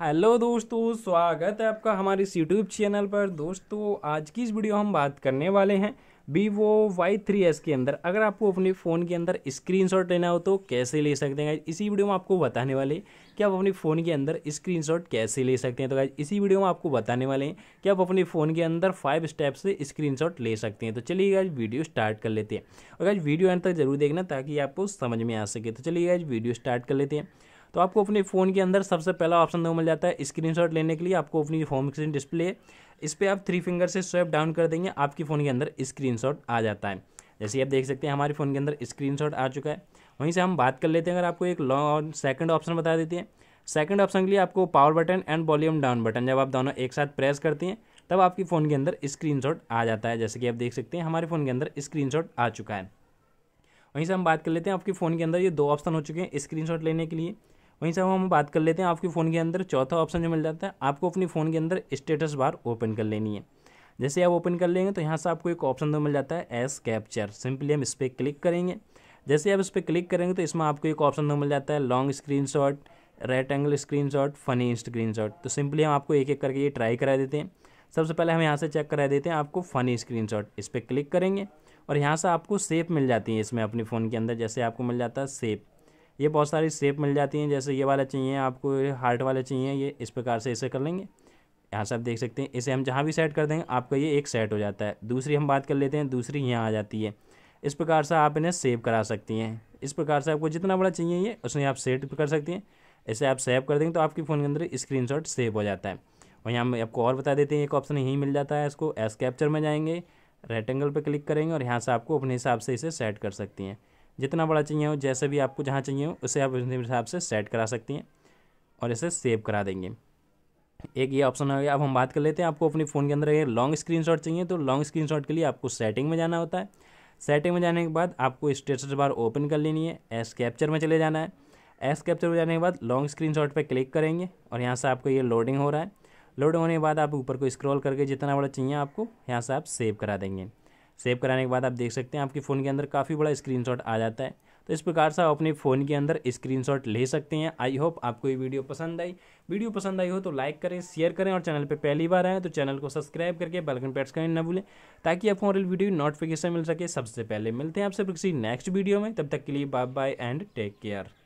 hello दोस्तों स्वागत है आपका हमारे इस यूट्यूब चैनल पर दोस्तों आज की इस वीडियो हम बात करने वाले हैं वीवो वाई थ्री एस के अंदर अगर आपको अपने फ़ोन के अंदर स्क्रीनशॉट लेना हो तो कैसे ले सकते हैं इसी वीडियो में आपको बताने वाले कि आप अपने फ़ोन के अंदर स्क्रीनशॉट कैसे ले सकते हैं तो गाइज इसी वीडियो में आपको बताने वाले हैं कि आप अपने फ़ोन के अंदर फाइव स्टेप तो से स्क्रीनशॉट ले सकते हैं तो चलिए आज वीडियो स्टार्ट कर लेते हैं और गाइज वीडियो एंड तक जरूर देखना ताकि आपको समझ में आ सके तो चलिए आज वीडियो स्टार्ट कर लेते हैं तो आपको अपने फ़ोन के अंदर सबसे पहला ऑप्शन दो मिल जाता है स्क्रीनशॉट लेने के लिए आपको अपनी होम स्क्रीन डिस्प्ले इस पर आप थ्री फिंगर से स्वेप डाउन कर देंगे आपके फ़ोन के अंदर स्क्रीनशॉट आ जाता है जैसे आप देख सकते हैं हमारे फ़ोन के अंदर स्क्रीनशॉट आ चुका है वहीं से हम बात कर लेते हैं अगर आपको एक लॉन्ग सेकंड ऑप्शन बता देते हैं सेकंड ऑप्शन के लिए आपको power button and volume down button जब आप दोनों एक साथ प्रेस करते हैं तब आपके फ़ोन के अंदर शॉट आ जाता है जैसे कि आप देख सकते हैं हमारे फ़ोन के अंदर शॉट आ चुका है वहीं से हम बात कर लेते हैं आपके फ़ोन के अंदर ये दो ऑप्शन हो चुके हैं स्क्रीन लेने के लिए वहीं सब हम बात कर लेते हैं आपके फ़ोन के अंदर चौथा ऑप्शन जो मिल जाता है आपको अपनी फ़ोन के अंदर स्टेटस बार ओपन कर लेनी है जैसे आप ओपन कर लेंगे तो यहाँ से आपको एक ऑप्शन तो मिल जाता है एस कैप्चर सिंपली हम इस पर क्लिक करेंगे जैसे आप इस पर क्लिक करेंगे तो इसमें आपको एक ऑप्शन तो मिल जाता है long screen shot rectangle screen shot funny screen shot तो सिंपली हम आपको एक एक करके ये ट्राई करा देते हैं सबसे पहले हम यहाँ से चेक करा देते हैं आपको फ़नी स्क्रीन शॉट इस पर क्लिक करेंगे और यहाँ से आपको सेप मिल जाती है इसमें अपने फ़ोन के अंदर जैसे आपको मिल जाता है सेप ये बहुत सारी शेप मिल जाती हैं जैसे ये वाला चाहिए आपको हार्ट वाला चाहिए ये इस प्रकार से इसे कर लेंगे यहाँ से आप देख सकते हैं इसे हम जहाँ भी सेट कर देंगे आपका ये एक सेट हो जाता है दूसरी हम बात कर लेते हैं दूसरी यहाँ आ जाती है इस प्रकार से आप इन्हें सेव करा सकती हैं इस प्रकार से आपको जितना बड़ा चाहिए ये उसमें आप सेट कर सकती हैं इसे आप सेव कर देंगे तो आपके फ़ोन के अंदर स्क्रीन सेव हो जाता है वहीं हम आपको और बता देते हैं एक ऑप्शन यहीं मिल जाता है इसको एस कैप्चर में जाएंगे रेक्टेंगल पर क्लिक करेंगे और यहाँ से आपको अपने हिसाब से इसे सेट कर सकती हैं जितना बड़ा चाहिए हो जैसे भी आपको जहाँ चाहिए हो उसे आप अपने हिसाब से सेट करा सकती हैं और इसे सेव करा देंगे एक ये ऑप्शन हो गया अब हम बात कर लेते हैं आपको अपने फ़ोन के अंदर अगर लॉन्ग स्क्रीनशॉट चाहिए तो लॉन्ग स्क्रीनशॉट के लिए आपको सेटिंग में जाना होता है सेटिंग में जाने के बाद आपको स्टेटस बार ओपन कर लेनी है एस कैप्चर में चले जाना है एस कैप्चर में जाने के बाद लॉन्ग स्क्रीनशॉट पर क्लिक करेंगे और यहाँ से आपको ये लोडिंग हो रहा है लोड होने के बाद आप ऊपर को स्क्रॉल करके जितना बड़ा चाहिए आपको यहाँ से आप सेव करा देंगे सेव कराने के बाद आप देख सकते हैं आपके फ़ोन के अंदर काफ़ी बड़ा स्क्रीनशॉट आ जाता है तो इस प्रकार से आप अपने फ़ोन के अंदर स्क्रीनशॉट ले सकते हैं आई होप आपको ये वीडियो पसंद आई वीडियो पसंद आई हो तो लाइक करें शेयर करें और चैनल पर पहली बार आएँ तो चैनल को सब्सक्राइब करके बेलकन पैट्स का ना भूलें ताकि आपको और वीडियो नोटिफिकेशन मिल सके सबसे पहले मिलते हैं आपसे किसी नेक्स्ट वीडियो में तब तक के लिए bye bye and take care